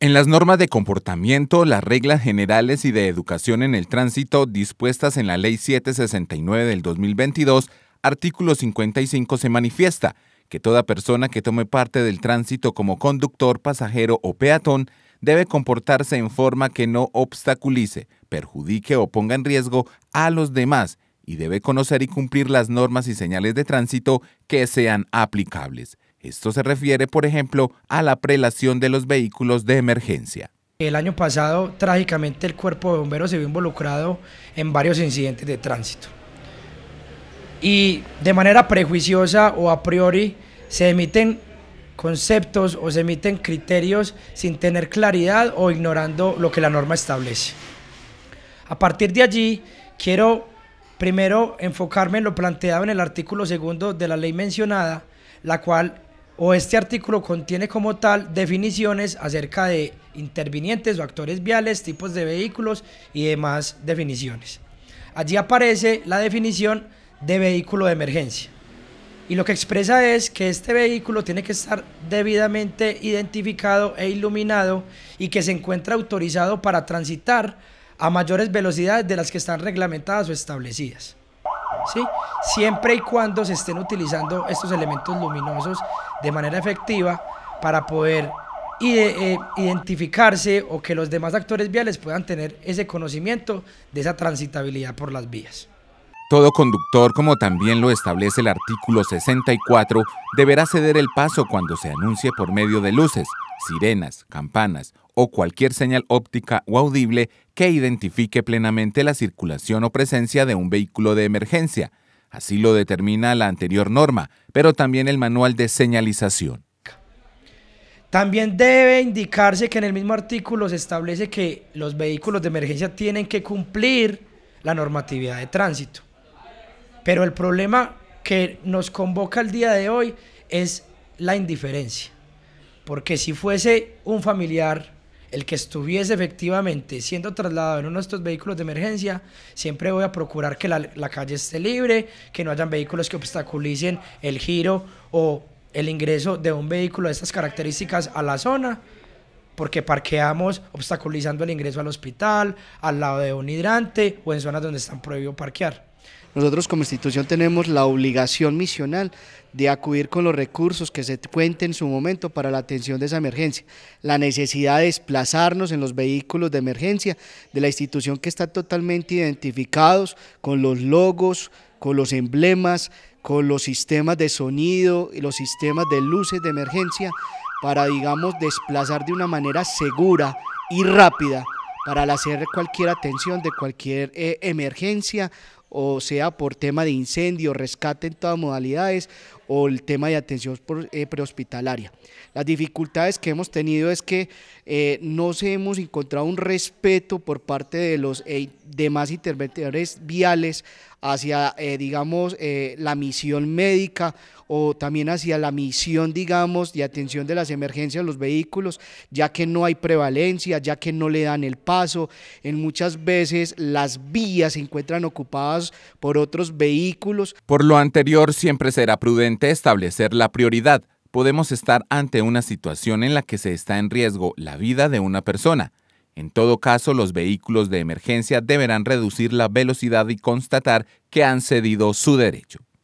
En las normas de comportamiento, las reglas generales y de educación en el tránsito dispuestas en la Ley 769 del 2022, artículo 55 se manifiesta que toda persona que tome parte del tránsito como conductor, pasajero o peatón debe comportarse en forma que no obstaculice, perjudique o ponga en riesgo a los demás y debe conocer y cumplir las normas y señales de tránsito que sean aplicables. Esto se refiere, por ejemplo, a la prelación de los vehículos de emergencia. El año pasado, trágicamente, el cuerpo de bomberos se vio involucrado en varios incidentes de tránsito. Y de manera prejuiciosa o a priori se emiten conceptos o se emiten criterios sin tener claridad o ignorando lo que la norma establece. A partir de allí, quiero primero enfocarme en lo planteado en el artículo segundo de la ley mencionada, la cual o este artículo contiene como tal definiciones acerca de intervinientes o actores viales, tipos de vehículos y demás definiciones. Allí aparece la definición de vehículo de emergencia. Y lo que expresa es que este vehículo tiene que estar debidamente identificado e iluminado y que se encuentra autorizado para transitar a mayores velocidades de las que están reglamentadas o establecidas siempre y cuando se estén utilizando estos elementos luminosos de manera efectiva para poder eh, identificarse o que los demás actores viales puedan tener ese conocimiento de esa transitabilidad por las vías. Todo conductor, como también lo establece el artículo 64, deberá ceder el paso cuando se anuncie por medio de luces, sirenas, campanas o cualquier señal óptica o audible que identifique plenamente la circulación o presencia de un vehículo de emergencia. Así lo determina la anterior norma, pero también el manual de señalización. También debe indicarse que en el mismo artículo se establece que los vehículos de emergencia tienen que cumplir la normatividad de tránsito. Pero el problema que nos convoca el día de hoy es la indiferencia. Porque si fuese un familiar el que estuviese efectivamente siendo trasladado en uno de estos vehículos de emergencia, siempre voy a procurar que la, calle esté libre, que no hayan vehículos que obstaculicen el giro o el ingreso de un vehículo de estas características a la zona, porque parqueamos obstaculizando el ingreso al hospital, al lado de un hidrante o en zonas donde están prohibido parquear. Nosotros como institución tenemos la obligación misional de acudir con los recursos que se cuenten en su momento para la atención de esa emergencia. La necesidad de desplazarnos en los vehículos de emergencia de la institución que está totalmente identificados con los logos, con los emblemas, con los sistemas de sonido y los sistemas de luces de emergencia para, digamos, desplazar de una manera segura y rápida para hacer cualquier atención de cualquier eh, emergencia o sea por tema de incendio, rescate en todas modalidades, o el tema de atención eh, prehospitalaria. Las dificultades que hemos tenido es que eh, no se hemos encontrado un respeto por parte de los eh, demás interventores viales hacia, digamos, la misión médica o también hacia la misión, digamos, de atención de las emergencias de los vehículos, ya que no hay prevalencia, ya que no le dan el paso. En muchas veces las vías se encuentran ocupadas por otros vehículos. Por lo anterior, siempre será prudente establecer la prioridad, podemos estar ante una situación en la que se está en riesgo la vida de una persona. En todo caso, los vehículos de emergencia deberán reducir la velocidad y constatar que han cedido su derecho.